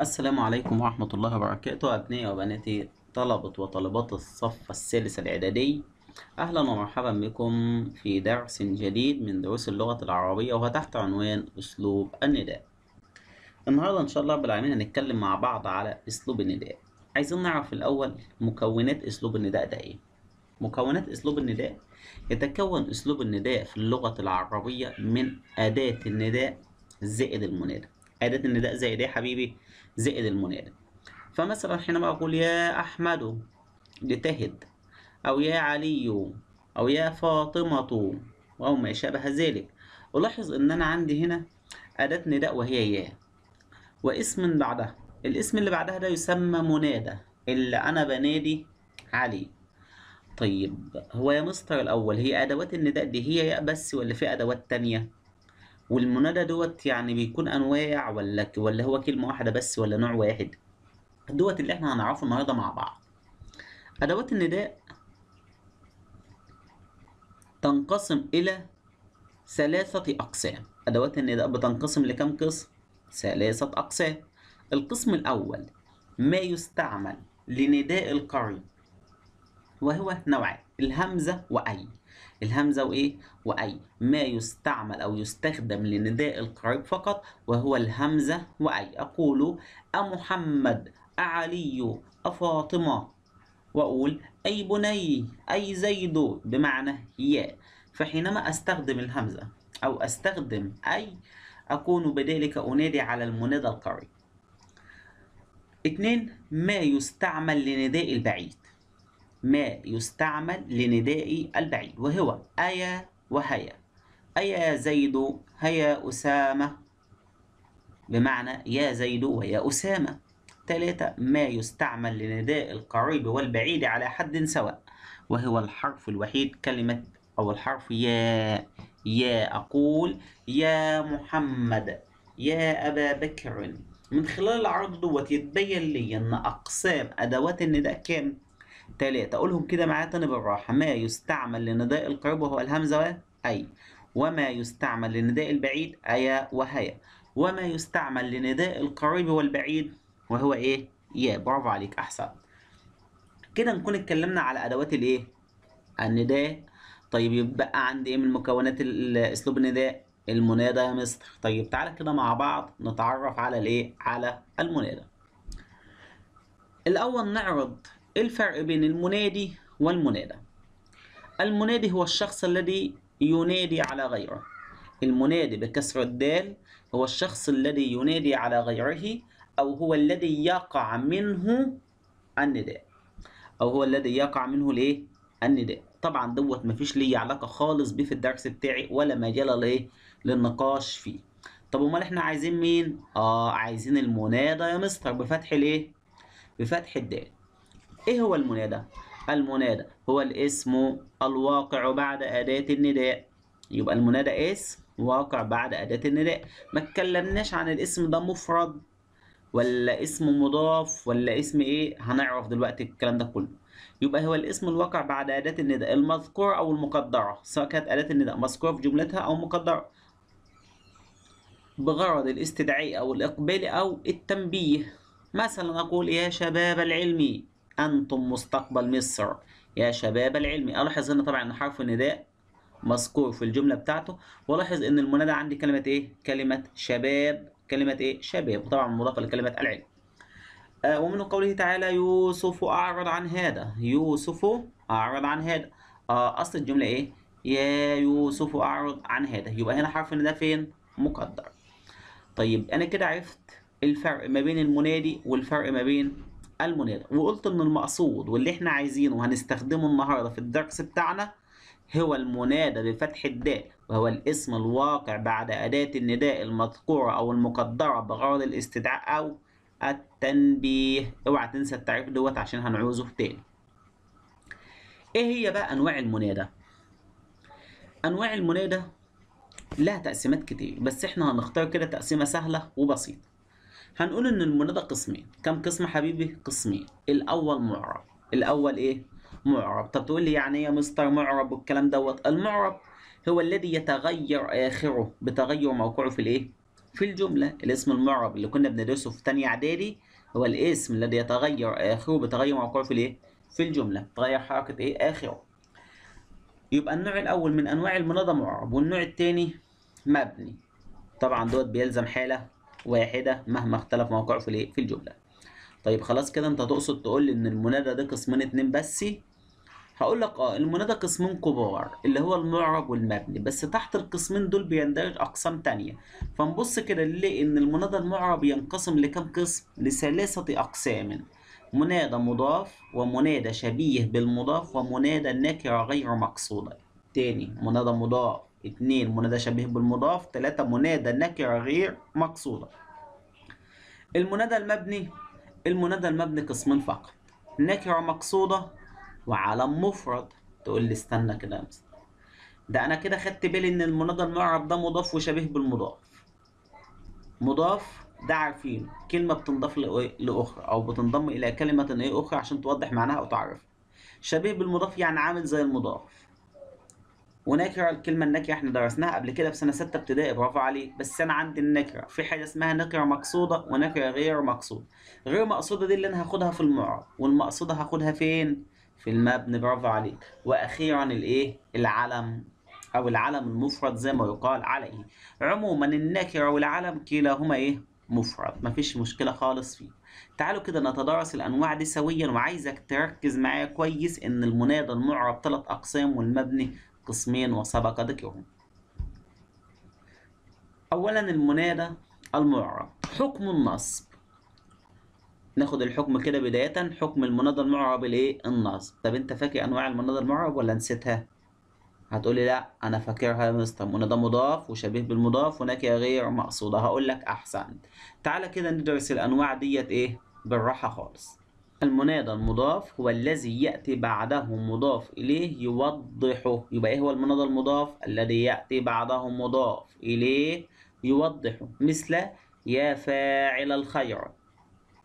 السلام عليكم ورحمة الله وبركاته أبنائي وبناتي طلبة وطالبات الصف الثالث الإعدادي أهلا ومرحبا بكم في درس جديد من دروس اللغة العربية وتحت عنوان أسلوب النداء النهاردة إن شاء الله رب العالمين هنتكلم مع بعض على أسلوب النداء عايزين نعرف الأول مكونات أسلوب النداء ده إيه مكونات أسلوب النداء يتكون أسلوب النداء في اللغة العربية من أداة النداء زائد المنادى أداة النداء زائد إيه يا حبيبي زائد المنادى فمثلا حينما أقول يا أحمد اجتهد أو يا علي أو يا فاطمة أو ما شابه ذلك ألاحظ إن أنا عندي هنا أداة نداء وهي يا واسم بعدها الاسم اللي بعدها ده يسمى منادى اللي أنا بنادي علي طيب هو يا مستر الأول هي أدوات النداء دي هي يا بس ولا في أدوات تانية؟ والمنادى دوت يعني بيكون انواع ولا ولا هو كلمه واحده بس ولا نوع واحد دوت اللي احنا هنعرفه النهارده مع بعض ادوات النداء تنقسم الى ثلاثه اقسام ادوات النداء بتنقسم لكم قسم ثلاثه اقسام القسم الاول ما يستعمل لنداء القرين وهو نوعان الهمزه واي الهمزة وإيه؟ وأي ما يستعمل أو يستخدم لنداء القريب فقط وهو الهمزة وأي أقول أمحمد أعلي أفاطمة وأقول أي بني أي زيد بمعنى ياء فحينما أستخدم الهمزة أو أستخدم أي أكون بذلك أنادي على المنادى القريب اتنين ما يستعمل لنداء البعيد ما يستعمل لنداء البعيد وهو أيا وهيا أيا زيد هيا أسامة بمعنى يا زيد ويا أسامة ثلاثة ما يستعمل لنداء القريب والبعيد على حد سواء وهو الحرف الوحيد كلمة أو الحرف يا يا أقول يا محمد يا أبا بكر من خلال العرض دوت يتبين لي إن أقسام أدوات النداء كانت التالية أقولهم كده معايا تاني بالراحة ما يستعمل لنداء القريب وهو الهمزة أي وما يستعمل لنداء البعيد أيا وهيا وما يستعمل لنداء القريب والبعيد وهو إيه؟ يا برافو عليك أحسن كده نكون اتكلمنا على أدوات الإيه؟ النداء طيب يبقى عندي إيه من مكونات أسلوب النداء؟ المنادى يا مستر طيب تعالى كده مع بعض نتعرف على الإيه؟ على المنادى الأول نعرض الفرق بين المنادي والمنادى المنادي هو الشخص الذي ينادي على غيره المنادي بكسر الدال هو الشخص الذي ينادي على غيره أو هو الذي يقع منه النداء أو هو الذي يقع منه ليه النداء طبعا دوت مفيش ليه علاقة خالص بيه في الدرس بتاعي ولا مجال لإيه للنقاش فيه طب امال احنا عايزين مين؟ اه عايزين المنادى يا مستر بفتح ليه؟ بفتح الدال إيه هو المنادى؟ المنادى هو الاسم الواقع بعد أداة النداء يبقى المنادى اسم واقع بعد أداة النداء ما اتكلمناش عن الاسم ده مفرد ولا اسم مضاف ولا اسم ايه هنعرف دلوقتي الكلام ده كله يبقى هو الاسم الواقع بعد أداة النداء المذكورة أو المقدرة سواء كانت أداة النداء مذكورة في جملتها أو مقدرة بغرض الاستدعاء أو الإقبال أو التنبيه مثلا أقول يا شباب العلمي أنتم مستقبل مصر يا شباب العلم ألاحظ هنا طبعا ان حرف النداء مذكور في الجملة بتاعته ولاحظ إن المنادى عندي كلمة إيه؟ كلمة شباب كلمة إيه؟ شباب وطبعا مضافة لكلمة العلم آه ومن قوله تعالى يوسف أعرض عن هذا يوسف أعرض عن هذا آه أصل الجملة إيه؟ يا يوسف أعرض عن هذا يبقى هنا حرف النداء فين؟ مقدر طيب أنا كده عرفت الفرق ما بين المنادي والفرق ما بين المنادى وقلت ان المقصود واللي احنا عايزينه وهنستخدمه النهارده في الدرس بتاعنا هو المنادى بفتح الدال وهو الاسم الواقع بعد أداة النداء المذكورة أو المقدرة بغرض الاستدعاء أو التنبيه اوعى تنسى التعريف دوت عشان هنعوزه تاني ايه هي بقى أنواع المنادى؟ أنواع المنادى لها تقسيمات كتير بس احنا هنختار كده تقسيمة سهلة وبسيطة هنقول ان المنادى قسمين كم قسم حبيبي قسمين الاول معرب الاول ايه معرب طب تقول لي يعني ايه يا مستر معرب والكلام دوت المعرب هو الذي يتغير اخره بتغير موقعه في الايه في الجمله الاسم المعرب اللي كنا بندرسه في ثانيه اعدادي هو الاسم الذي يتغير اخره بتغير موقعه في الايه في الجمله تغير حركه ايه اخره يبقى النوع الاول من انواع المنادى معرب والنوع الثاني مبني طبعا دوت بيلزم حاله واحدة مهما اختلف موقعه في الايه في الجملة طيب خلاص كده انت تقصد تقول لي ان المنادى ده قسمين اتنين بس هقول لك اه المنادى قسمين كبار اللي هو المعرب والمبني بس تحت القسمين دول بيندرج اقسام تانية فنبص كده نلاقي ان المنادى المعرب ينقسم لكام قسم لثلاثة اقسام منادى مضاف ومنادى شبيه بالمضاف ومنادى نكرة غير مقصودة تاني منادى مضاف اتنين منادى شبيه بالمضاف تلاتة منادى نكرة غير مقصودة المنادى المبني المنادى المبني قسمين فقط نكرة مقصودة وعلم مفرد تقول لي استنى كده امسك ده انا كده خدت بالي ان المنادى المعرب ده مضاف وشبيه بالمضاف مضاف ده عارفين كلمة بتنضاف لأخرى أو بتنضم إلى كلمة إيه أخرى عشان توضح معناها أو تعرفها شبيه بالمضاف يعني عامل زي المضاف ونكره الكلمه النكره احنا درسناها قبل كده في سنه 6 ابتدائي برافو عليك بس انا عندي النكره في حاجه اسمها نكره مقصوده ونكره غير مقصوده غير مقصوده دي اللي انا هاخدها في المعرض والمقصوده هاخدها فين في المبني برافو عليك واخيرا الايه العلم او العلم المفرد زي ما يقال عليه عموما النكره والعلم كلاهما ايه مفرد مفيش مشكله خالص فيه تعالوا كده نتدارس الانواع دي سويا وعايزك تركز معايا كويس ان المنادى المعرب ثلاث اقسام والمبني قسمين وسبق ذكرهم أولا المنادى المعرب حكم النصب ناخد الحكم كده بداية حكم المنادى المعرب الايه النصب طب انت فاكر انواع المنادى المعرب ولا نسيتها هتقولي لا انا فاكرها يا مستر منادى مضاف وشبيه بالمضاف هناك غير مقصوده هقول لك احسن تعالى كده ندرس الانواع ديت ايه بالراحه خالص المنادى المضاف هو الذي يأتي بعده مضاف إليه يوضحه يبقى إيه هو المنادى المضاف الذي يأتي بعده مضاف إليه يوضحه مثل يا فاعل الخير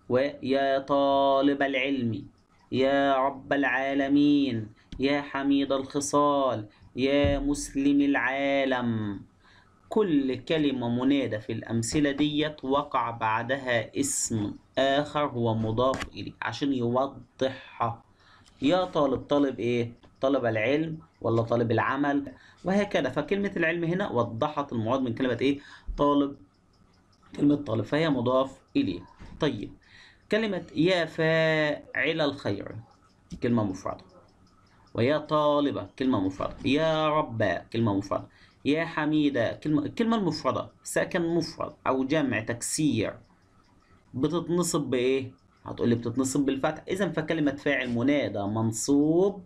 ويا طالب العلم يا رب العالمين يا حميد الخصال يا مسلم العالم كل كلمة منادى في الأمثلة ديت وقع بعدها اسم آخر هو مضاف إليه عشان يوضحها يا طالب طالب إيه؟ طلب العلم ولا طالب العمل وهكذا فكلمة العلم هنا وضحت المعاد من كلمة إيه؟ طالب كلمة طالب فهي مضاف إليه طيب كلمة يا فاعل الخير كلمة مفردة ويا طالبة كلمة مفردة يا رب كلمة مفردة يا حميدة كلمة الكلمة المفردة ساكن مفرد أو جمع تكسير بتتنصب بايه هتقول لي بتتنصب بالفتح اذا فكلمه فاعل منادى منصوب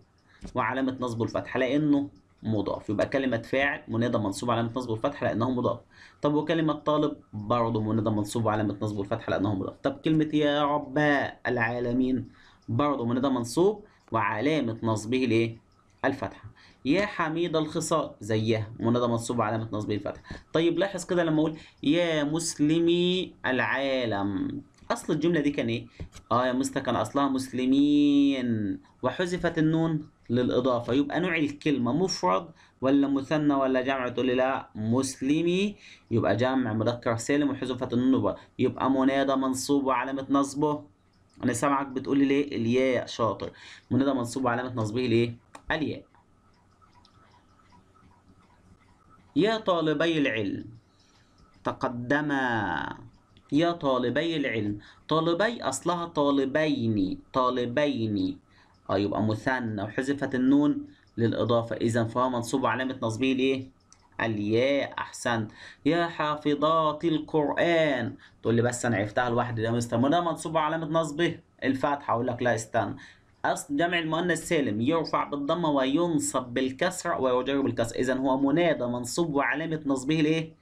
وعلامه نصبه الفتحه لانه مضاف يبقى كلمة فاعل منادى منصوب علامة نصبه الفتحة لأنه مضاف طب وكلمة طالب برضه منادى منصوب علامة نصبه الفتحة لأنه مضاف طب كلمة يا رب العالمين برضه منادى منصوب وعلامة نصبه ليه؟ الفتحة يا حميد الخصال زيها منادى منصوب علامة نصب الفتحة طيب لاحظ كده لما أقول يا مسلمي العالم أصل الجملة دي كان إيه؟ آه يا مستر كان أصلها مسلمين وحذفت النون للإضافة يبقى نوع الكلمة مفرد ولا مثنى ولا جمع تقول لي لا مسلمي يبقى جمع مذكر سالم وحذفت النون يبقى منادى منصوب وعلامة نصبه أنا سامعك بتقول لي ليه الياء شاطر منادى منصوب وعلامة نصبه ليه؟ الياء يا طالبي العلم تقدما يا طالبي العلم طالبي أصلها طالبين طالبين اه يبقى مثنى وحذفت النون للإضافة إذا فهو منصوب وعلامه نصبه ليه الياء أحسنت يا حافظات القرآن تقول لي بس أنا عرفتها لوحدي ده مستمر ده منصوب وعلامه نصبه الفاتحه أقول لك لا استنى أصل جمع المؤنث سالم يرفع بالضمة وينصب بالكسر ويجر بالكسر إذا هو منادى منصوب وعلامة نصبه الإيه؟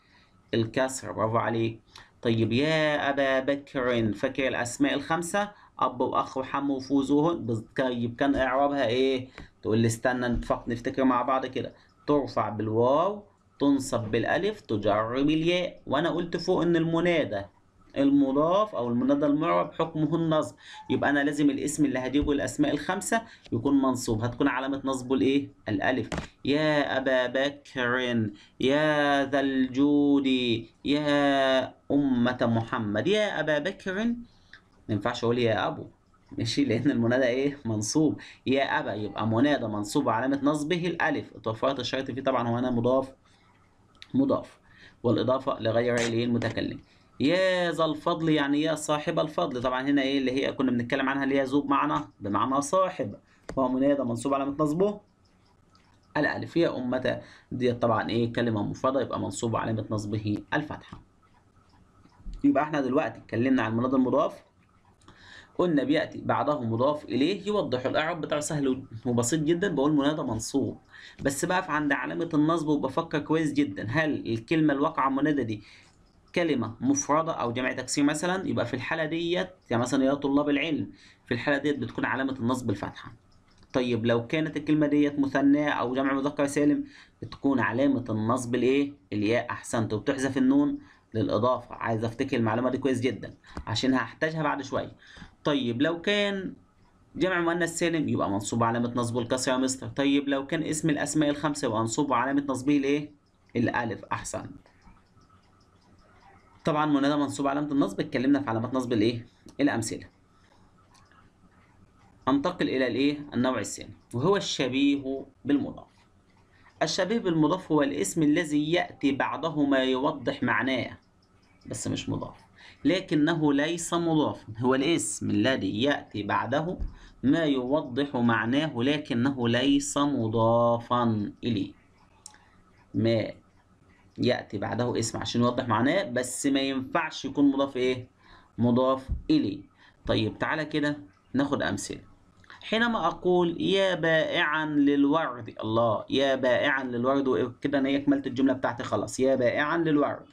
الكسر برافو عليك طيب يا أبا بكر فاكر الأسماء الخمسة أب وأخ وحم وفوز طيب كان إعرابها إيه؟ تقول لي استنى نتفق نفتكر مع بعض كده ترفع بالواو تنصب بالألف تجر بالياء وأنا قلت فوق إن المنادى المضاف او المنادى المعرب حكمه النصب يبقى انا لازم الاسم اللي هجيبه الاسماء الخمسه يكون منصوب هتكون علامه نصبه الايه الالف يا ابا بكر يا ذا الجود يا امه محمد يا ابا بكر ما ينفعش اقول يا ابو ماشي لان المنادى ايه منصوب يا ابا يبقى منادى منصوب وعلامه نصبه الالف اتوفرت الشرط فيه طبعا هو انا مضاف مضاف والاضافه لغير المتكلم يا ذا الفضل يعني يا صاحب الفضل طبعا هنا ايه اللي هي كنا بنتكلم عنها اللي هي ذو بمعنى بمعنى صاحب فهو منادى منصوب علامة نصبه الألف يا أمة ديت طبعا ايه كلمة مفردة يبقى منصوب علامة نصبه الفتحة يبقى احنا دلوقتي اتكلمنا عن المنادى المضاف قلنا بيأتي بعده مضاف إليه يوضح الإعراب بتاعه سهل وبسيط جدا بقول منادى منصوب بس بقف عند علامة النصب وبفكر كويس جدا هل الكلمة الواقعة منادى دي كلمة مفردة أو جمع تكسير مثلا يبقى في الحالة ديت يعني مثلا يا طلاب العلم في الحالة ديت بتكون علامة النصب الفتحة طيب لو كانت الكلمة ديت مثناة أو جمع مذكر سالم بتكون علامة النصب الإيه؟ الياء أحسنت وبتحذف النون للإضافة عايز أفتكر المعلومة دي كويس جدا عشان هحتاجها بعد شوية طيب لو كان جمع مؤنث سالم يبقى منصوب علامة نصبه الكسر يا مستر طيب لو كان اسم الأسماء الخمسة يبقى منصوب علامة نصبه الإيه؟ الألف أحسنت طبعا منادى منصوب علامه النصب اتكلمنا في علامات نصب الايه الامثله انتقل الى الايه النوع الثاني وهو الشبيه بالمضاف الشبيه بالمضاف هو الاسم الذي ياتي بعده ما يوضح معناه بس مش مضاف لكنه ليس مضافا هو الاسم الذي ياتي بعده ما يوضح معناه لكنه ليس مضافا اليه ما يأتي بعده اسم عشان يوضح معناه بس ما ينفعش يكون مضاف إيه؟ مضاف إليه طيب تعالى كده ناخد أمثلة حينما أقول يا بائعا للورد الله يا بائعا للورد وكده أنا كملت الجملة بتاعتي خلاص يا بائعا للورد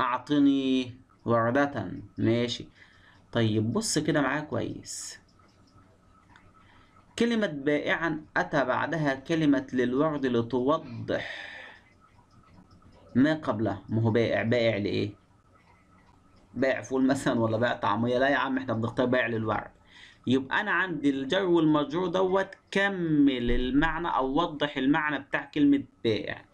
أعطني وردة ماشي طيب بص كده معايا كويس كلمة بائعا أتى بعدها كلمة للورد لتوضح ما قبله ما هو بائع بائع لايه بائع فول مثلا ولا بائع طعميه لا يا عم احنا بنختار بائع للوعد يبقى انا عندي الجر والمجرور دوت كمل المعنى او وضح المعنى بتاع كلمه بائع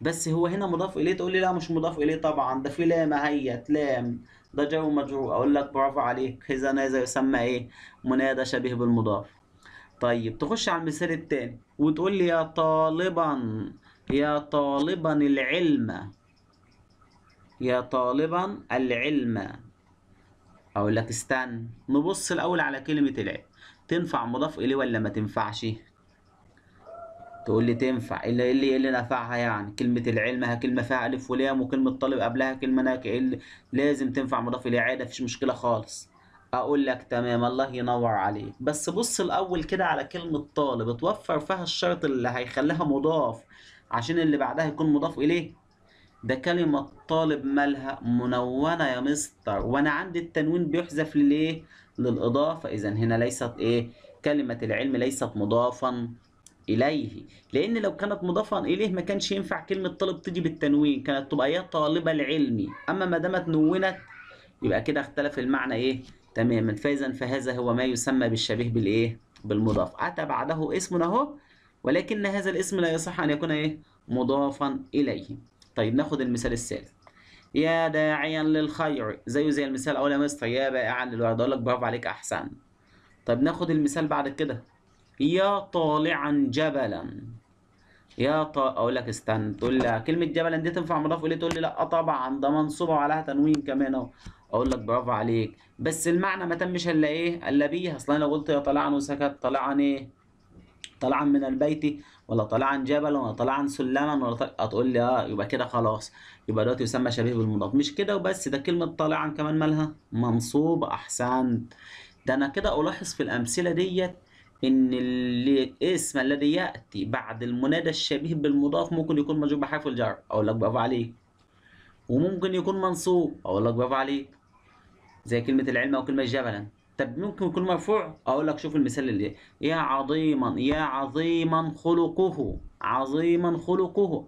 بس هو هنا مضاف اليه تقول لي لا مش مضاف اليه طبعا ده في لام هيت لام ده جر ومجرور اقول لك برافو عليك اذا هذا يسمى ايه منادى شبيه بالمضاف طيب تخش على المثال التاني وتقول لي يا طالبا يا طالبا العلم يا طالبا العلم اقول لك استنى نبص الاول على كلمه العلم تنفع مضاف اليه ولا ما تنفعش تقول لي تنفع ايه اللي ايه اللي نفعها يعني كلمه العلم ها كلمه فيها الف ولام وكلمه طالب قبلها كلمه ناك اللي لازم تنفع مضاف اليه عادي مفيش مشكله خالص اقول لك تمام الله ينور عليك بس بص الاول كده على كلمه طالب اتوفر فيها الشرط اللي هيخليها مضاف عشان اللي بعدها يكون مضاف إليه ده كلمة طالب مالها منونة يا مستر وأنا عندي التنوين بيحذف ليه للإضافة إذا هنا ليست إيه؟ كلمة العلم ليست مضافا إليه لأن لو كانت مضافا إليه ما كانش ينفع كلمة طالب تيجي بالتنوين كانت تبقى يا طالب العلمي أما ما دامت نونت يبقى كده اختلف المعنى إيه؟ تماما فإذا فهذا هو ما يسمى بالشبيه بالإيه؟ بالمضاف أتى بعده اسم أهو ولكن هذا الاسم لا يصح أن يكون إيه؟ مضافا إليه طيب ناخد المثال الثالث يا داعيا للخير زيه زي المثال الاول يا مستر يا بائعا للورد أقول لك برافو عليك أحسن طيب ناخد المثال بعد كده يا طالعا جبلا يا ط... اقول لك استنى تقول لي كلمه جبلا دي تنفع مضاف اليه تقول لي لا طبعا ده منصوبه وعليها تنوين كمان اهو اقول لك برافو عليك بس المعنى ما تمش الا ايه الا بيه اصل انا لو قلت يا طالعا وسكت طالعا ايه طلعا من البيت ولا طلعا جبلا ولا طلعا سلما ولا طلع... هتقول لي اه يبقى كده خلاص يبقى دلوقتي يسمى شبيه بالمضاف مش كده وبس ده كلمه طلعا كمان مالها منصوب احسنت ده انا كده الاحظ في الامثله ديت ان الاسم الذي ياتي بعد المنادى الشبيه بالمضاف ممكن يكون مجرور بحرف الجر اقول لك برافو عليك وممكن يكون منصوب اقول لك برافو عليك زي كلمه العلم او كلمه جبلا طب ممكن يكون مرفوع اقول لك شوف المثال اللي يا عظيما يا عظيما خلقه عظيما خلقه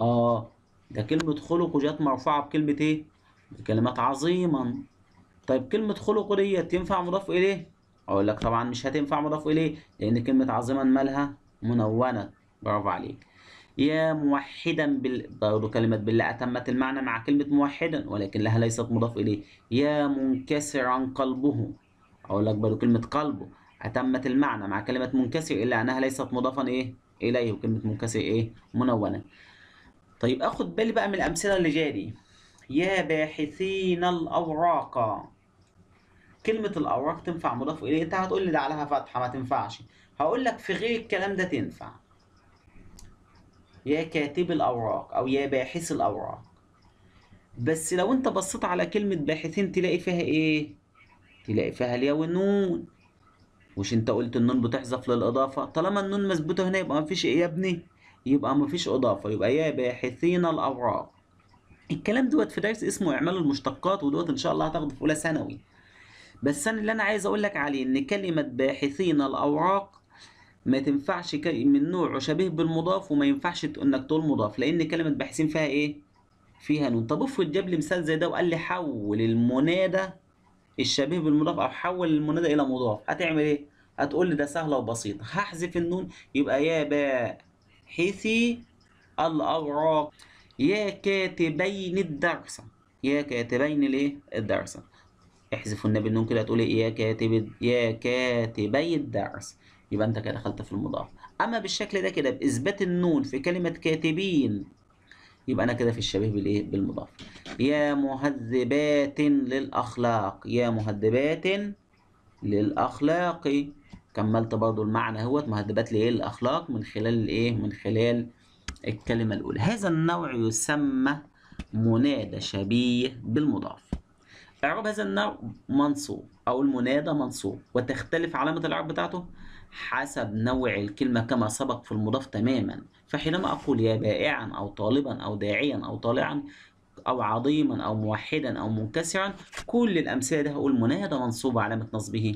اه ده كلمة خلقه جت مرفوعة بكلمة ايه بكلمة عظيما طيب كلمة خلقه ديت ينفع مضاف اليه اقول لك طبعا مش هتنفع مضاف اليه لان كلمة عظيما مالها منونة برافو عليك يا موحدا بال برضه كلمة بالله أتمت المعنى مع كلمة موحدا ولكن لها ليست مضاف إليه يا منكسرا قلبه أقول لك برضو كلمة قلبه أتمت المعنى مع كلمة منكسر إلا أنها ليست مضافا إيه إليه وكلمة منكسر إيه منونة طيب أخد بالي بقى من الأمثلة اللي دي يا باحثين الأوراق كلمة الأوراق تنفع مضاف إليه أنت هتقول لي ده عليها فتحة ما تنفعش هقول لك في غير الكلام ده تنفع يا كاتب الأوراق أو يا باحث الأوراق بس لو أنت بصيت على كلمة باحثين تلاقي فيها إيه تلاقي فيها الياء والنون مش انت قلت النون بتحذف للاضافه طالما النون مثبوته هنا يبقى مفيش ايه يا ابني يبقى مفيش اضافه يبقى يا باحثين الاوراق الكلام دوت في درس اسمه اعمال المشتقات ودوت ان شاء الله هتاخده في اولى ثانوي بس انا اللي انا عايز اقول لك عليه ان كلمه باحثين الاوراق ما تنفعش من نوعه شبيه بالمضاف وما ينفعش انك تقول مضاف لان كلمه باحثين فيها ايه فيها نون طب افرض جاب لي مثال زي ده وقال لي حول المنادى الشبيه بالمضاف او حول المنادى الى مضاف هتعمل ايه هتقول لي ده سهله وبسيطه هحذف النون يبقى يا باء الاوراق يا كاتبين الدرس يا كاتبين الايه الدرس احذفوا النبي النون كده هتقول ايه يا كاتب يا كاتبي الدرس يبقى انت كده دخلت في المضاف اما بالشكل ده كده باثبات النون في كلمه كاتبين يبقى انا كده في الشبيه بالايه بالمضاف يا مهذبات للاخلاق يا مهذبات للاخلاق كملت برضو المعنى اهوت مهذبات لايه للاخلاق من خلال الايه من خلال الكلمه الاولى هذا النوع يسمى منادى شبيه بالمضاف اعرب هذا النوع منصوب أو المنادى منصوب وتختلف علامة الإعراب بتاعته حسب نوع الكلمة كما سبق في المضاف تماما فحينما أقول يا بائعا أو طالبا أو داعيا أو طالعا أو عظيما أو موحدا أو منكسرا كل الأمثلة ده هقول منادى منصوب علامة نصبه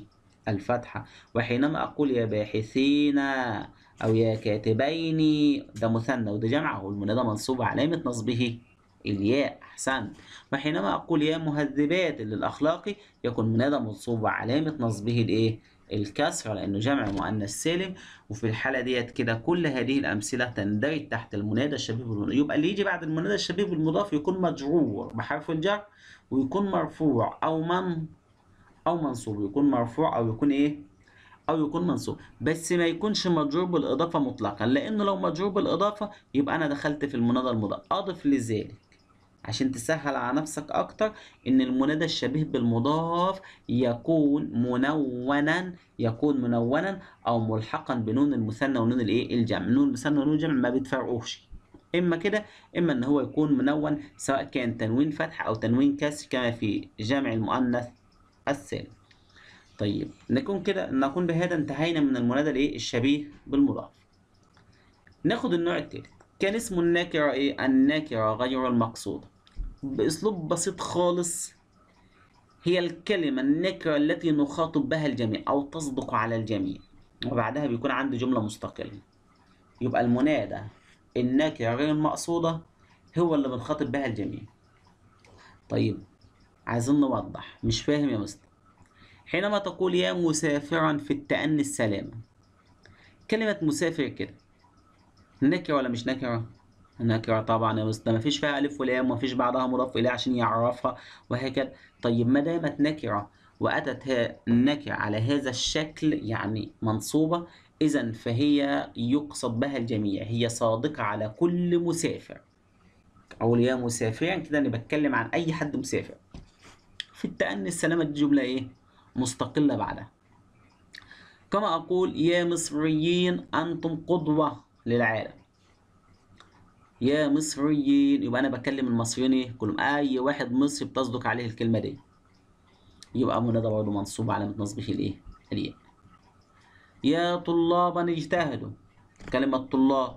الفتحة وحينما أقول يا باحثين أو يا كاتبين ده مثنى وده جمع هقول منادى منصوب علامة نصبه الياء أحسنت وحينما أقول يا مهذبات للأخلاق يكون منادى منصوب علامة نصبه الإيه؟ الكسر لأنه جمع مؤنث سالم وفي الحالة ديت كده كل هذه الأمثلة تندرج تحت المنادى الشبيه بالمضاف يبقى اللي يجي بعد المنادى الشبيه بالمضاف يكون مجرور بحرف الجر ويكون مرفوع أو من أو منصوب يكون مرفوع أو يكون إيه؟ أو يكون منصوب بس ما يكونش مجرور بالإضافة مطلقا لأنه لو مجرور بالإضافة يبقى أنا دخلت في المنادى المضاف أضف لذلك عشان تسهل على نفسك أكتر إن المنادى الشبيه بالمضاف يكون منونا يكون منونا أو ملحقا بنون المثنى ونون الإيه الجمع نون المثنى ونون الجمع ما بيتفرقوش إما كده إما إن هو يكون منون سواء كان تنوين فتح أو تنوين كسر كما في جمع المؤنث السالم طيب نكون كده نكون بهذا انتهينا من المنادى الإيه الشبيه بالمضاف ناخد النوع التالت كان اسم النكرة إيه؟ النكرة غير المقصودة بأسلوب بسيط خالص هي الكلمة النكرة التي نخاطب بها الجميع أو تصدق على الجميع وبعدها بيكون عندي جملة مستقلة يبقى المنادى النكرة غير المقصودة هو اللي بنخاطب بها الجميع طيب عايزين نوضح مش فاهم يا مستر حينما تقول يا مسافرا في التأني السلامة كلمة مسافر كده نكرة ولا مش نكرة؟ نكرة طبعا بس ده مفيش فيها ألف ولام ومفيش بعدها مضاف إليه عشان يعرفها وهكذا طيب ما دامت نكرة وأتت النكرة على هذا الشكل يعني منصوبة إذا فهي يقصد بها الجميع هي صادقة على كل مسافر أقول يا مسافرا كده أنا بتكلم عن أي حد مسافر في التأني السلامة دي جملة إيه؟ مستقلة بعدها كما أقول يا مصريين أنتم قدوة للعالم يا مصريين يبقى انا بكلم المصريين ايه كلهم اي واحد مصري بتصدق عليه الكلمه دي يبقى منادى برضه منصوب علامه نصبه الايه الياء يا طلابا اجتهدوا كلمه طلاب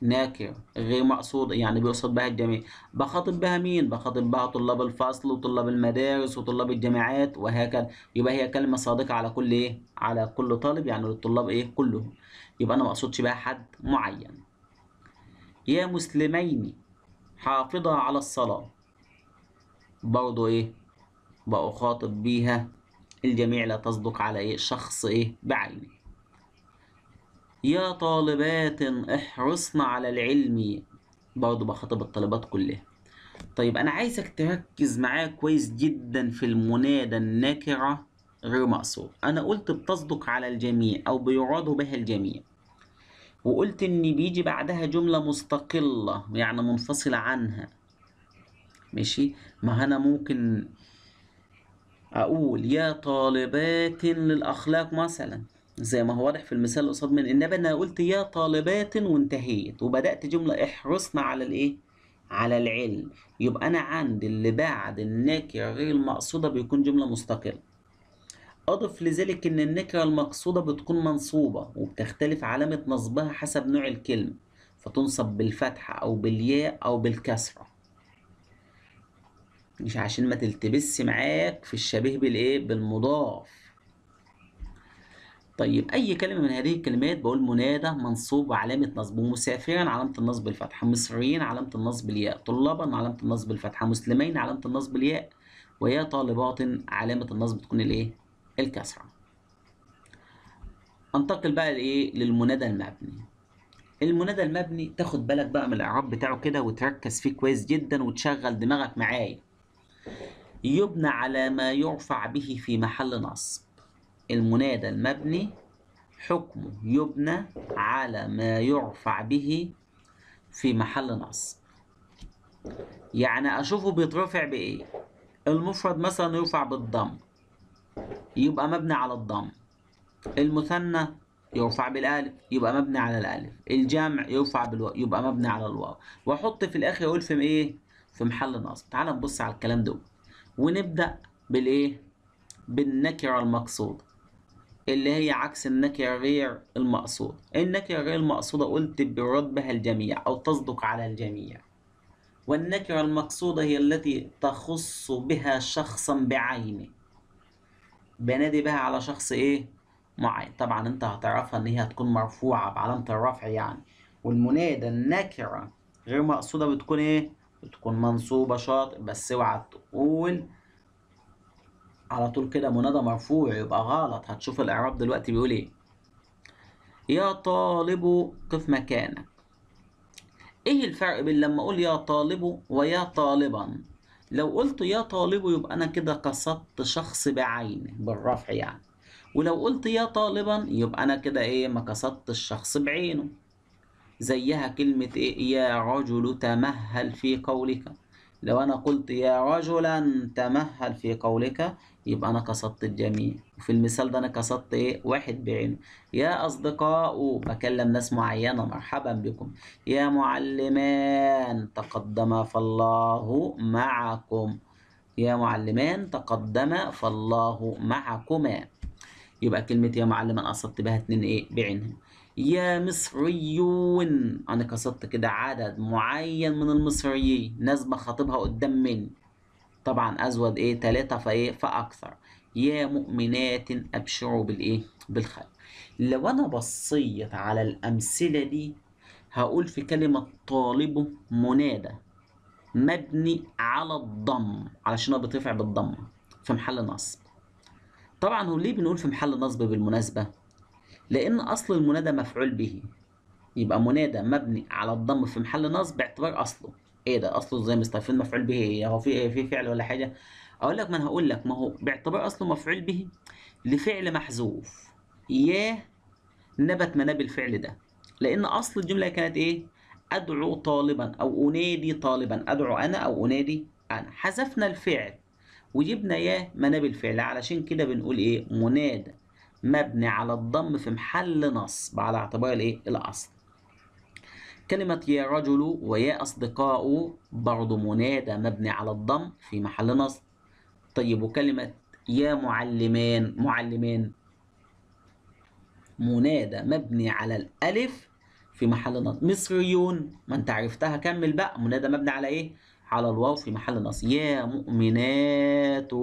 ناكر غير مقصود يعني بيقصد بها الجميع بخاطب بها مين بخاطب بها طلاب الفصل وطلاب المدارس وطلاب الجامعات وهكذا يبقى هي كلمه صادقه على كل ايه على كل طالب يعني للطلاب ايه كلهم يبقى انا ما اقصدش بها حد معين يا مسلمين حافظا على الصلاة برضو إيه بأخاطب بيها الجميع لا تصدق على إيه شخص إيه بعيني يا طالبات احرصن على العلم برضو بخاطب الطالبات كلها طيب أنا عايزك تركز معايا كويس جدا في المنادى النكرة غير مقصود أنا قلت بتصدق على الجميع أو بيراد بها الجميع وقلت ان بيجي بعدها جملة مستقلة يعني منفصلة عنها ماشي ما انا ممكن اقول يا طالبات للاخلاق مثلا زي ما هو واضح في المثال اللي قصاد من انما انا قلت يا طالبات وانتهيت وبدات جمله احرصنا على الايه على العلم يبقى انا عندي اللي بعد النكره غير المقصوده بيكون جمله مستقله أضف لذلك إن النكرة المقصودة بتكون منصوبة وبتختلف علامة نصبها حسب نوع الكلمة فتنصب بالفتحة أو بالياء أو بالكسرة مش عشان ما تلتبس معاك في الشبيه بالإيه بالمضاف طيب أي كلمة من هذه الكلمات بقول منادى منصوب وعلامة نصب مسافرا علامة النصب الفتحة مصريين علامة النصب الياء طلابا علامة النصب الفتحة مسلمين علامة النصب الياء ويا طالبات علامة النصب تكون الإيه الكسرة انتقل بقى لايه للمنادى المبني المنادى المبني تاخد بالك بقى من الاعراب بتاعه كده وتركز فيه كويس جدا وتشغل دماغك معايا يبنى على ما يرفع به في محل نصب المنادى المبني حكمه يبنى على ما يرفع به في محل نصب يعني اشوفه بيترفع بايه المفرد مثلا يرفع بالضم يبقى مبني على الضم المثنى يرفع بالالف يبقى مبني على الالف الجمع يرفع بالواو يبقى مبني على الواو واحط في الاخر اقول في ايه في محل نصب تعال نبص على الكلام ده ونبدا بالايه بالنكره المقصوده اللي هي عكس النكره غير المقصوده النكره غير المقصوده قلت بيرد بها الجميع او تصدق على الجميع والنكره المقصوده هي التي تخص بها شخصا بعينه بنادي بها على شخص ايه معين طبعا انت هتعرفها ان هي هتكون مرفوعة بعلامة الرفع يعني والمنادى النكرة غير مقصودة بتكون ايه بتكون منصوبة شاطئ بس اوعى تقول على طول كده منادى مرفوع يبقى غلط هتشوف الاعراب دلوقتي بيقول ايه يا طالب قف مكانك ايه الفرق بين لما اقول يا طالب ويا طالبا لو قلت يا طالب يبقى أنا كده قصدت شخص بعينه بالرفع يعني ولو قلت يا طالبا يبقى أنا كده إيه ما قصدت الشخص بعينه زيها كلمة إيه يا رجل تمهل في قولك لو أنا قلت يا رجلا تمهل في قولك يبقى أنا قصدت الجميع وفي المثال ده أنا قصدت إيه واحد بعينه يا أصدقاء بكلم ناس معينة مرحبا بكم يا معلمان تقدم فالله معكم يا معلمان تقدم فالله معكما يبقى كلمة يا معلمان قصدت بها اتنين إيه بعينهم يا مصريون أنا قصدت كده عدد معين من المصريين ناس بخاطبها قدام مني طبعا أزود إيه تلاتة فإيه فأكثر يا مؤمنات أبشروا بالإيه بالخير لو أنا بصيت على الأمثلة دي هقول في كلمة طالبه منادى مبني على الضم علشان هو بيترفع بالضمة في محل نصب طبعا هو ليه بنقول في محل نصب بالمناسبة لأن أصل المنادى مفعول به يبقى منادى مبني على الضم في محل نصب باعتبار أصله إيه ده أصله زي مستفيد إيه مفعول به إيه هو في إيه؟ في فعل ولا حاجة أقول لك ما أنا هقول لك ما هو باعتبار أصله مفعول به لفعل محذوف ياه نبت مناب الفعل ده لأن أصل الجملة كانت إيه؟ أدعو طالبا أو أنادي طالبا أدعو أنا أو أنادي أنا حذفنا الفعل وجبنا يا مناب الفعل علشان كده بنقول ايه منادى مبني على الضم في محل نصب على اعتبار الايه الاصل كلمة يا رجل ويا أصدقاء برضه منادى مبني على الضم في محل نصب طيب وكلمة يا معلمان معلمان منادى مبني على الألف في محل نصب مصريون ما أنت عرفتها كمل بقى منادى مبني على إيه؟ على الواو في محل نصب يا مؤمنات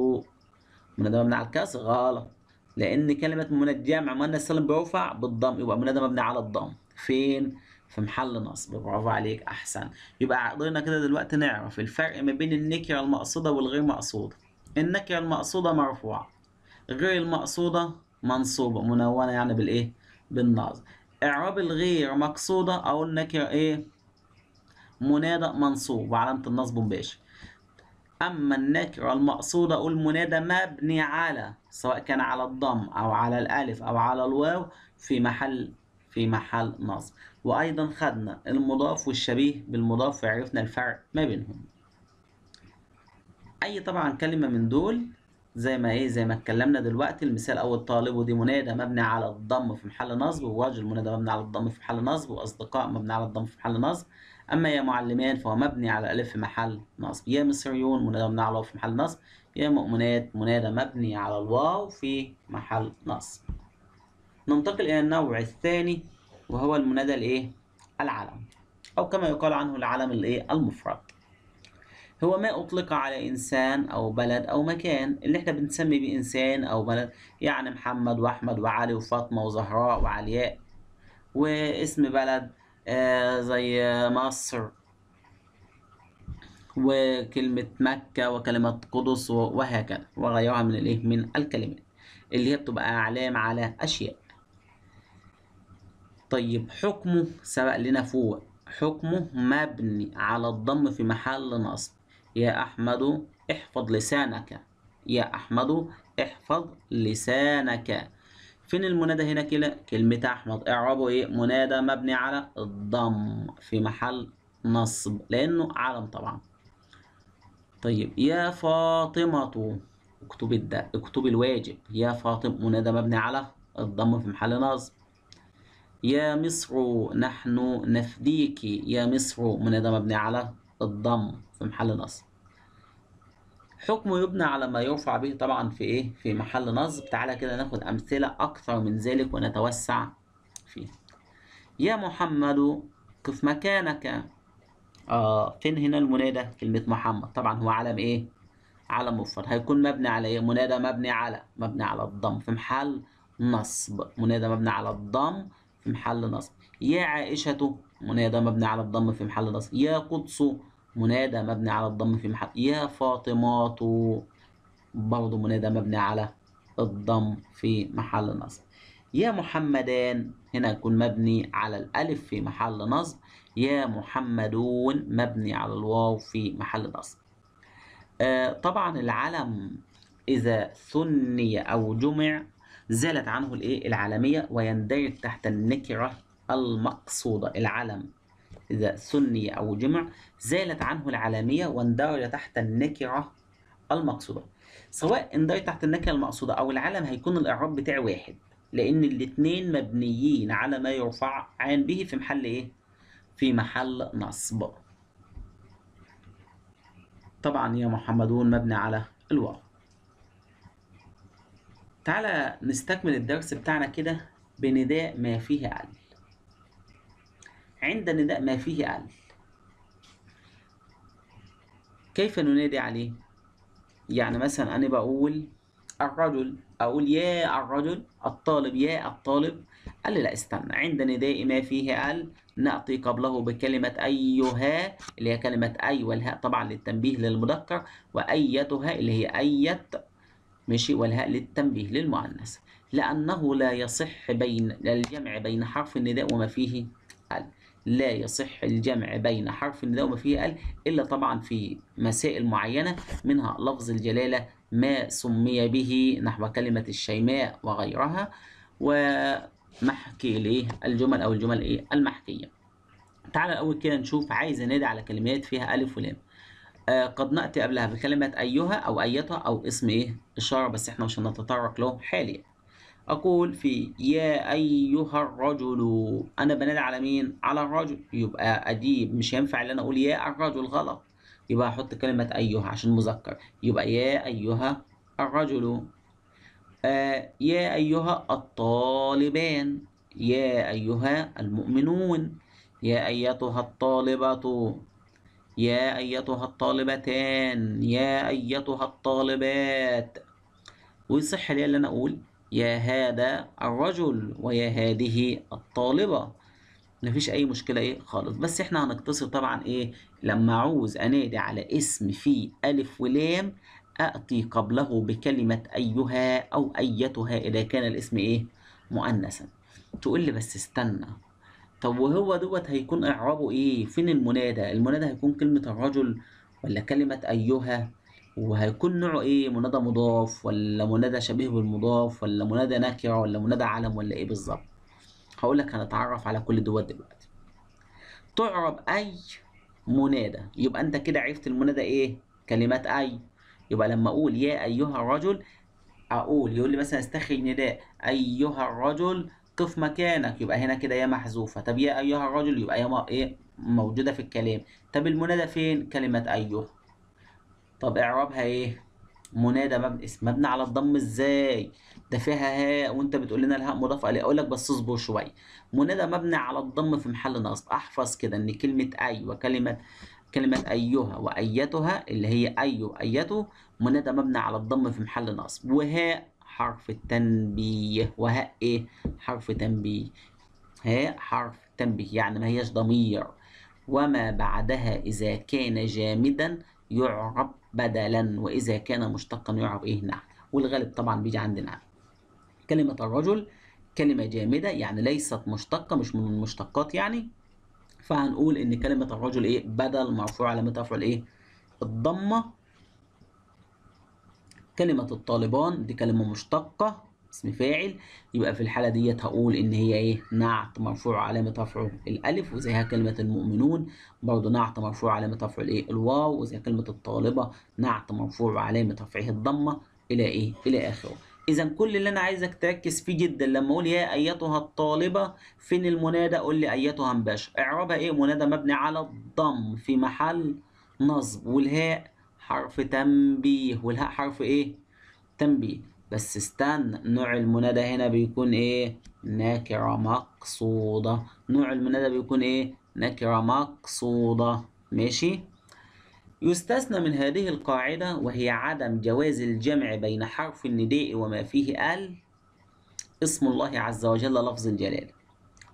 منادى مبني على الكسر غلط لان كلمه منجم عملنا السلم بيرفع بالضم يبقى منادى مبني على الضم فين في محل نصب برافو عليك احسن يبقى قدرنا كده دلوقتي نعرف الفرق ما بين النكره المقصوده والغير مقصوده النكره المقصوده مرفوعه غير المقصوده منصوبه منونه يعني بالايه بالنصب اعراب الغير مقصوده او النكره ايه منادى منصوب وعلامه النصب مباشر أما النكرة المقصودة المنادى مبني على سواء كان على الضم أو على الألف أو على الواو في محل في محل نصب وأيضا خدنا المضاف والشبيه بالمضاف وعرفنا الفرق ما بينهم أي طبعا كلمة من دول زي ما ايه زي ما اتكلمنا دلوقتي المثال اول طالب ودي منادى مبني على الضم في محل نصب ووجه المنادى مبني على الضم في محل نصب واصدقاء مبني على الضم في محل نصب اما يا معلمان فهو مبني على الف في محل نصب يا مصريون منادى مبني على الواو في محل نصب يا مؤمنات منادى مبني على الواو في محل نصب ننتقل الى النوع الثاني وهو المنادى الايه العلم او كما يقال عنه العلم الايه المفرد هو ما أطلق على إنسان أو بلد أو مكان اللي إحنا بنسمي بإنسان أو بلد يعني محمد وأحمد وعلي وفاطمة وزهراء وعلياء واسم بلد آه زي مصر وكلمة مكة وكلمة قدس وهكذا وغيرها من الإيه من الكلمات اللي هي بتبقى أعلام على أشياء طيب حكمه سبق لنا فوق حكمه مبني على الضم في محل نصب يا أحمد احفظ لسانك يا أحمد احفظ لسانك فين المنادى هنا كده كلمة أحمد اعربوا إيه منادى مبني على الضم في محل نصب لأنه علم طبعا طيب يا فاطمة اكتب الد... اكتب الواجب يا فاطم منادى مبني على الضم في محل نصب يا مصر نحن نفديك يا مصر منادى مبني على الضم في محل نصب حكمه يبنى على ما يرفع به طبعا في ايه في محل نصب تعالى كده ناخد امثله اكثر من ذلك ونتوسع فيه يا محمد قف مكانك آه فين هنا المنادى كلمه محمد طبعا هو علم ايه علم مفرد هيكون مبني على ايه منادى مبني على مبني على الضم في محل نصب منادى مبني على الضم في محل نصب يا عائشه منادى مبني على الضم في محل نصب يا قدس منادى مبني على الضم في محل يا فاطمات برضه منادى مبني على الضم في محل نصب يا محمدان هنا يكون مبني على الألف في محل نصب يا محمدون مبني على الواو في محل نصب آه طبعا العلم إذا ثني أو جمع زالت عنه الإيه العالمية ويندرج تحت النكرة المقصودة العلم إذا سني أو جمع زالت عنه العلامية واندرج تحت النكرة المقصودة سواء اندرج تحت النكرة المقصودة أو العلم هيكون الإعراب بتاعي واحد لأن الاتنين مبنيين على ما يرفع عن به في محل إيه؟ في محل نصب طبعا يا محمدون مبني على الواو تعالى نستكمل الدرس بتاعنا كده بنداء ما فيه علم عند نداء ما فيه أل كيف ننادي عليه؟ يعني مثلا أنا بقول الرجل أقول يا الرجل الطالب يا الطالب قال لي لا استنى عند نداء ما فيه ال نأتي قبله بكلمة أيها اللي هي كلمة أي والهاء طبعا للتنبيه للمذكر وأيتها اللي هي أيت ماشي والهاء للتنبيه للمؤنث لأنه لا يصح بين الجمع بين حرف النداء وما فيه ال لا يصح الجمع بين حرف النداء وما فيه ال إلا طبعا في مسائل معينة منها لفظ الجلالة ما سمي به نحو كلمة الشيماء وغيرها ومحكي الايه الجمل أو الجمل إيه المحكية تعال الأول كده نشوف عايز أنادي على كلمات فيها ألف ولام آه قد نأتي قبلها بكلمة أيها أو أيتها أو اسم إيه إشارة بس إحنا مش هنتطرق له حاليا أقول في يا أيها الرجل أنا بنادي على مين؟ على الرجل يبقى أدي مش هينفع إن أنا أقول يا الرجل غلط يبقى احط كلمة أيها عشان مذكر يبقى يا أيها الرجل آه يا أيها الطالبان يا أيها المؤمنون يا أيتها الطالبة يا أيتها الطالبتان يا أيتها الطالبات ويصح لي اللي أنا أقول يا هذا الرجل ويا هذه الطالبة مفيش أي مشكلة إيه خالص بس إحنا هنقتصر طبعا إيه لما أعوز أنادي على اسم فيه ألف ولام أأتي قبله بكلمة أيها أو أيتها إذا كان الاسم إيه مؤنثا تقول لي بس استنى طب وهو دوت هيكون إعرابه إيه فين المنادى المنادى هيكون كلمة الرجل ولا كلمة أيها وهيكون نوعه ايه منادى مضاف ولا منادى شبيه بالمضاف ولا منادى نكره ولا منادى علم ولا ايه بالظبط هقول لك هنتعرف على كل دول دلوقتي تعرب اي منادى يبقى انت كده عرفت المنادى ايه كلمات اي يبقى لما اقول يا ايها الرجل اقول يقول لي مثلا استخرج نداء ايها الرجل قف مكانك يبقى هنا كده يا محذوفه طب يا ايها الرجل يبقى يا ايه موجوده في الكلام طب المنادى فين كلمه ايها طب اعرابها ايه منادى مبني اسم مبني على الضم ازاي ده فيها هاء وانت بتقول لنا الهاء مضاف اليه اقول لك بس اصبر شويه منادى مبني على الضم في محل نصب احفظ كده ان كلمه اي وكلمه كلمة أيها وأيتها اللي هي أي وأيته منادى مبني على الضم في محل نصب وهاء حرف تنبيه وهاء إيه؟ حرف تنبيه هاء حرف تنبيه يعني ما هياش ضمير وما بعدها إذا كان جامدا يعرب بدلا وإذا كان مشتقا يعرب إيه نعم والغالب طبعا بيجي عند نعم كلمة الرجل كلمة جامدة يعني ليست مشتقة مش من المشتقات يعني فهنقول إن كلمة الرجل إيه بدل مرفوع علامة رفعه الإيه الضمة كلمة الطالبان دي كلمة مشتقة اسم فاعل يبقى في الحالة ديت هقول إن هي إيه نعت مرفوع علامة رفعه الألف وزيها كلمة المؤمنون برضه نعت مرفوع علامة رفعه الإيه الواو وزيها كلمة الطالبة نعت مرفوع علامة رفعه الضمة إلى إيه إلى آخره إذا كل اللي أنا عايزك تركز فيه جدا لما أقول يا أيتها الطالبة فين المنادى قول لي أيتها مباشر إعرابها إيه منادى مبني على الضم في محل نصب والهاء حرف تنبيه والهاء حرف إيه؟ تنبيه بس استنى نوع المنادى هنا بيكون ايه نكرة مقصودة نوع المنادى بيكون ايه نكرة مقصودة ماشي يستثنى من هذه القاعدة وهي عدم جواز الجمع بين حرف النداء وما فيه ال اسم الله عز وجل لفظ الجلال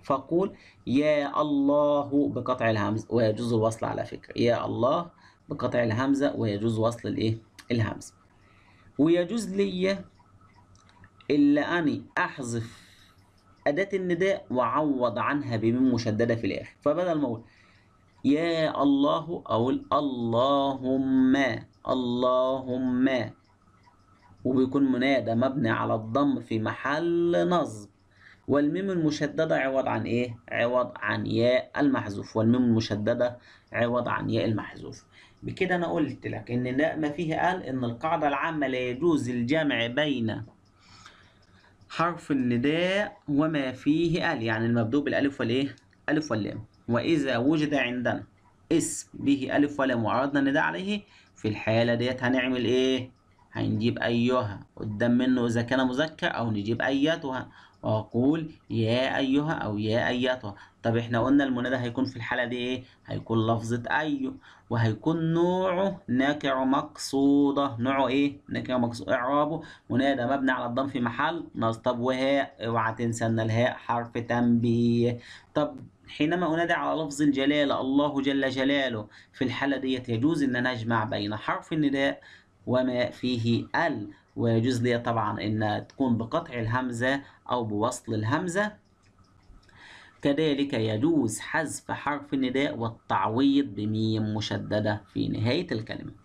فقول يا الله بقطع الهمز ويجوز الوصل على فكرة يا الله بقطع الهمزة ويجوز وصل الايه الهمزة ويجوز لي إلا أني أحذف أداة النداء وأعوض عنها بميم مشددة في الآخر فبدل ما أقول يا الله أقول اللهم اللهم وبيكون منادى مبني على الضم في محل نصب والميم المشددة عوض عن إيه؟ عوض عن ياء المحذوف والميم المشددة عوض عن ياء المحذوف بكده أنا قلت لك إن ما فيه قال إن القاعدة العامة لا يجوز الجمع بين حرف النداء وما فيه ال يعني المبدوء بالالف والايه الف واللام واذا وجد عندنا اسم به الف ولام وعرضنا النداء عليه في الحاله ديت هنعمل ايه هنجيب ايها قدام منه اذا كان مذكر او نجيب ايتها وأقول يا أيها أو يا أيتها طب إحنا قلنا المنادى هيكون في الحالة دي إيه؟ هيكون لفظة أيو وهيكون نوعه نكع مقصودة نوعه إيه؟ نكع مقصود إعرابه منادى مبني على الضم في محل نصب طب وهاء أوعى تنسى إن الهاء حرف تنبيه طب حينما أنادى على لفظ الجلالة الله جل جلاله في الحالة ديت يجوز إن نجمع أجمع بين حرف النداء وما فيه ال ويجوز لي طبعا ان تكون بقطع الهمزه أو بوصل الهمزة كذلك يجوز حذف حرف النداء والتعويض بميم مشددة في نهاية الكلمة